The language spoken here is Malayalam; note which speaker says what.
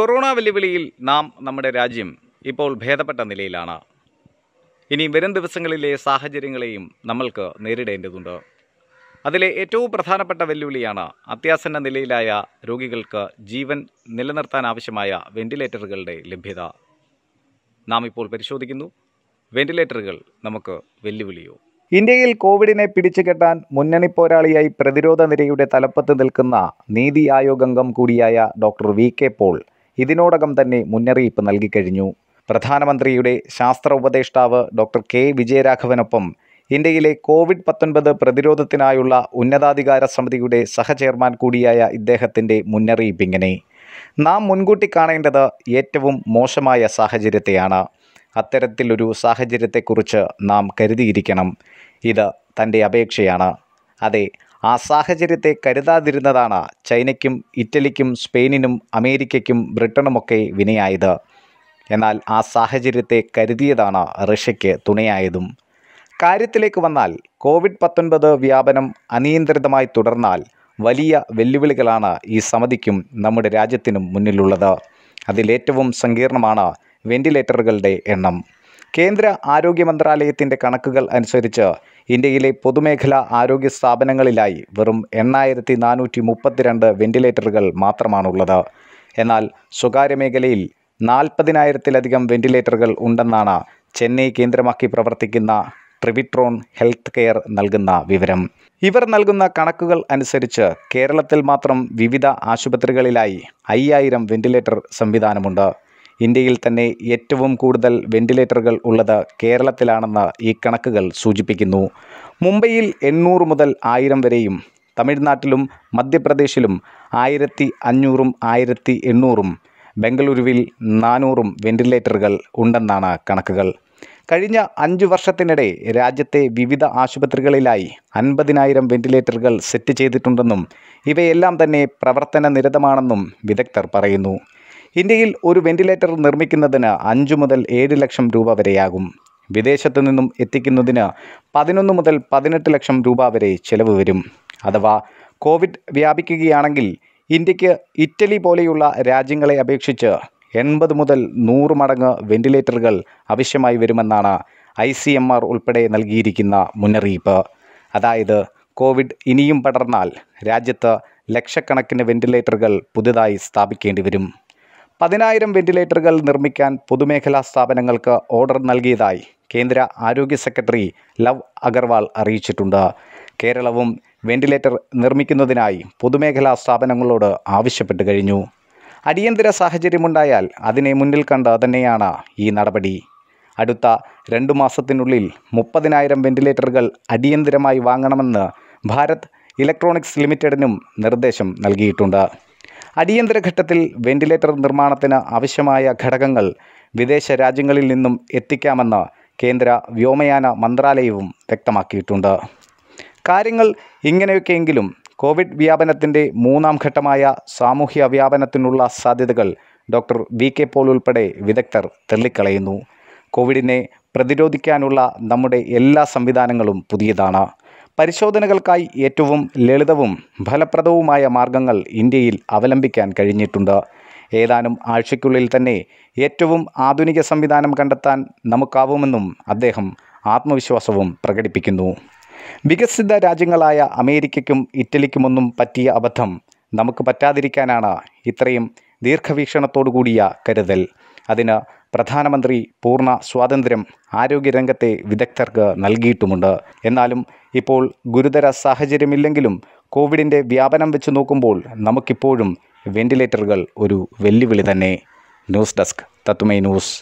Speaker 1: കൊറോണ വെല്ലുവിളിയിൽ നാം നമ്മുടെ രാജ്യം ഇപ്പോൾ ഭേദപ്പെട്ട നിലയിലാണ് ഇനി വരും ദിവസങ്ങളിലെ സാഹചര്യങ്ങളെയും നമ്മൾക്ക് നേരിടേണ്ടതുണ്ട് അതിലെ ഏറ്റവും പ്രധാനപ്പെട്ട വെല്ലുവിളിയാണ് അത്യാസന്ന നിലയിലായ രോഗികൾക്ക് ജീവൻ നിലനിർത്താൻ ആവശ്യമായ വെന്റിലേറ്ററുകളുടെ ലഭ്യത നാം ഇപ്പോൾ പരിശോധിക്കുന്നു വെന്റിലേറ്ററുകൾ നമുക്ക് വെല്ലുവിളിയോ ഇന്ത്യയിൽ കോവിഡിനെ പിടിച്ചുകെട്ടാൻ മുന്നണി പോരാളിയായി പ്രതിരോധ നിരയുടെ തലപ്പത്ത് നിൽക്കുന്ന നീതി ആയോഗ് അംഗം കൂടിയായ ഡോക്ടർ വി കെ പോൾ ഇതിനോടകം തന്നെ മുന്നറിയിപ്പ് നൽകിക്കഴിഞ്ഞു പ്രധാനമന്ത്രിയുടെ ശാസ്ത്ര ഉപദേഷ്ടാവ് ഡോക്ടർ കെ വിജയരാഘവനൊപ്പം ഇന്ത്യയിലെ കോവിഡ് പത്തൊൻപത് പ്രതിരോധത്തിനായുള്ള ഉന്നതാധികാര സമിതിയുടെ സഹചെയർമാൻ കൂടിയായ ഇദ്ദേഹത്തിൻ്റെ മുന്നറിയിപ്പിങ്ങനെ നാം മുൻകൂട്ടി കാണേണ്ടത് ഏറ്റവും മോശമായ സാഹചര്യത്തെയാണ് അത്തരത്തിലൊരു സാഹചര്യത്തെക്കുറിച്ച് നാം കരുതിയിരിക്കണം ഇത് തൻ്റെ അപേക്ഷയാണ് അതെ ആ സാഹചര്യത്തെ കരുതാതിരുന്നതാണ് ചൈനയ്ക്കും ഇറ്റലിക്കും സ്പെയിനിനും അമേരിക്കയ്ക്കും ബ്രിട്ടനുമൊക്കെ വിനയായത് എന്നാൽ ആ സാഹചര്യത്തെ കരുതിയതാണ് റഷ്യയ്ക്ക് തുണയായതും കാര്യത്തിലേക്ക് വന്നാൽ കോവിഡ് പത്തൊൻപത് വ്യാപനം അനിയന്ത്രിതമായി തുടർന്നാൽ വലിയ വെല്ലുവിളികളാണ് ഈ സമിതിക്കും നമ്മുടെ രാജ്യത്തിനും മുന്നിലുള്ളത് അതിലേറ്റവും സങ്കീർണമാണ് വെന്റിലേറ്ററുകളുടെ എണ്ണം കേന്ദ്ര ആരോഗ്യ മന്ത്രാലയത്തിൻ്റെ കണക്കുകൾ അനുസരിച്ച് ഇന്ത്യയിലെ പൊതുമേഖലാ ആരോഗ്യ സ്ഥാപനങ്ങളിലായി വെറും എണ്ണായിരത്തി നാനൂറ്റി മുപ്പത്തിരണ്ട് വെൻറ്റിലേറ്ററുകൾ മാത്രമാണുള്ളത് എന്നാൽ സ്വകാര്യ മേഖലയിൽ നാൽപ്പതിനായിരത്തിലധികം വെന്റിലേറ്ററുകൾ ഉണ്ടെന്നാണ് ചെന്നൈ കേന്ദ്രമാക്കി പ്രവർത്തിക്കുന്ന ട്രിവിട്രോൺ ഹെൽത്ത് കെയർ നൽകുന്ന വിവരം ഇവർ നൽകുന്ന കണക്കുകൾ അനുസരിച്ച് കേരളത്തിൽ മാത്രം വിവിധ ആശുപത്രികളിലായി അയ്യായിരം വെന്റിലേറ്റർ സംവിധാനമുണ്ട് ഇന്ത്യയിൽ തന്നെ ഏറ്റവും കൂടുതൽ വെന്റിലേറ്ററുകൾ ഉള്ളത് കേരളത്തിലാണെന്ന് ഈ കണക്കുകൾ സൂചിപ്പിക്കുന്നു മുംബൈയിൽ എണ്ണൂറ് മുതൽ ആയിരം വരെയും തമിഴ്നാട്ടിലും മധ്യപ്രദേശിലും ആയിരത്തി അഞ്ഞൂറും ആയിരത്തി എണ്ണൂറും ബംഗളൂരുവിൽ നാനൂറും വെന്റിലേറ്ററുകൾ ഉണ്ടെന്നാണ് കണക്കുകൾ കഴിഞ്ഞ അഞ്ചു വർഷത്തിനിടെ രാജ്യത്തെ വിവിധ ആശുപത്രികളിലായി അൻപതിനായിരം വെന്റിലേറ്ററുകൾ സെറ്റ് ചെയ്തിട്ടുണ്ടെന്നും ഇവയെല്ലാം തന്നെ പ്രവർത്തന നിരതമാണെന്നും വിദഗ്ധർ പറയുന്നു ഇന്ത്യയിൽ ഒരു വെന്റിലേറ്റർ നിർമ്മിക്കുന്നതിന് അഞ്ചു മുതൽ ഏഴ് ലക്ഷം രൂപ വരെയാകും വിദേശത്തു നിന്നും എത്തിക്കുന്നതിന് പതിനൊന്ന് മുതൽ പതിനെട്ട് ലക്ഷം രൂപ വരെ ചെലവ് വരും അഥവാ കോവിഡ് വ്യാപിക്കുകയാണെങ്കിൽ ഇന്ത്യക്ക് ഇറ്റലി പോലെയുള്ള രാജ്യങ്ങളെ അപേക്ഷിച്ച് എൺപത് മുതൽ നൂറ് മടങ്ങ് വെന്റിലേറ്ററുകൾ ആവശ്യമായി വരുമെന്നാണ് ഐ സി എം ആർ ഉൾപ്പെടെ നൽകിയിരിക്കുന്ന മുന്നറിയിപ്പ് അതായത് കോവിഡ് ഇനിയും പടർന്നാൽ രാജ്യത്ത് ലക്ഷക്കണക്കിന് വെന്റിലേറ്ററുകൾ പുതുതായി സ്ഥാപിക്കേണ്ടി വരും പതിനായിരം വെന്റിലേറ്ററുകൾ നിർമ്മിക്കാൻ പൊതുമേഖലാ സ്ഥാപനങ്ങൾക്ക് ഓർഡർ നൽകിയതായി കേന്ദ്ര ആരോഗ്യ സെക്രട്ടറി ലവ് അഗർവാൾ അറിയിച്ചിട്ടുണ്ട് കേരളവും വെന്റിലേറ്റർ നിർമ്മിക്കുന്നതിനായി പൊതുമേഖലാ സ്ഥാപനങ്ങളോട് ആവശ്യപ്പെട്ടു കഴിഞ്ഞു അടിയന്തര സാഹചര്യമുണ്ടായാൽ അതിനെ മുന്നിൽ കണ്ട് തന്നെയാണ് ഈ നടപടി അടുത്ത രണ്ടു മാസത്തിനുള്ളിൽ മുപ്പതിനായിരം വെന്റിലേറ്ററുകൾ അടിയന്തരമായി വാങ്ങണമെന്ന് ഭാരത് ഇലക്ട്രോണിക്സ് ലിമിറ്റഡിനും നിർദ്ദേശം നൽകിയിട്ടുണ്ട് അടിയന്തര ഘട്ടത്തിൽ വെന്റിലേറ്റർ നിർമ്മാണത്തിന് ആവശ്യമായ ഘടകങ്ങൾ വിദേശ രാജ്യങ്ങളിൽ നിന്നും എത്തിക്കാമെന്ന് കേന്ദ്ര വ്യോമയാന മന്ത്രാലയവും വ്യക്തമാക്കിയിട്ടുണ്ട് കാര്യങ്ങൾ ഇങ്ങനെയൊക്കെയെങ്കിലും കോവിഡ് വ്യാപനത്തിൻ്റെ മൂന്നാം ഘട്ടമായ സാമൂഹ്യ വ്യാപനത്തിനുള്ള സാധ്യതകൾ ഡോക്ടർ വി കെ പോൾ ഉൾപ്പെടെ വിദഗ്ധർ തള്ളിക്കളയുന്നു കോവിഡിനെ പ്രതിരോധിക്കാനുള്ള നമ്മുടെ എല്ലാ സംവിധാനങ്ങളും പുതിയതാണ് പരിശോധനകൾക്കായി ഏറ്റവും ലളിതവും ഫലപ്രദവുമായ മാർഗങ്ങൾ ഇന്ത്യയിൽ അവലംബിക്കാൻ കഴിഞ്ഞിട്ടുണ്ട് ഏതാനും ആഴ്ചയ്ക്കുള്ളിൽ തന്നെ ഏറ്റവും ആധുനിക സംവിധാനം കണ്ടെത്താൻ നമുക്കാവുമെന്നും അദ്ദേഹം ആത്മവിശ്വാസവും പ്രകടിപ്പിക്കുന്നു വികസിത രാജ്യങ്ങളായ അമേരിക്കയ്ക്കും ഇറ്റലിക്കുമൊന്നും പറ്റിയ അബദ്ധം നമുക്ക് പറ്റാതിരിക്കാനാണ് ഇത്രയും ദീർഘവീക്ഷണത്തോടു കൂടിയ കരുതൽ അതിന് പ്രധാനമന്ത്രി പൂർണ്ണ സ്വാതന്ത്ര്യം ആരോഗ്യരംഗത്തെ വിദഗ്ധർക്ക് നൽകിയിട്ടുമുണ്ട് എന്നാലും ഇപ്പോൾ ഗുരുതര സാഹചര്യമില്ലെങ്കിലും കോവിഡിൻ്റെ വ്യാപനം വെച്ച് നോക്കുമ്പോൾ നമുക്കിപ്പോഴും വെന്റിലേറ്ററുകൾ ഒരു വെല്ലുവിളി തന്നെ ന്യൂസ് ഡെസ്ക് തത്തുമൈ ന്യൂസ്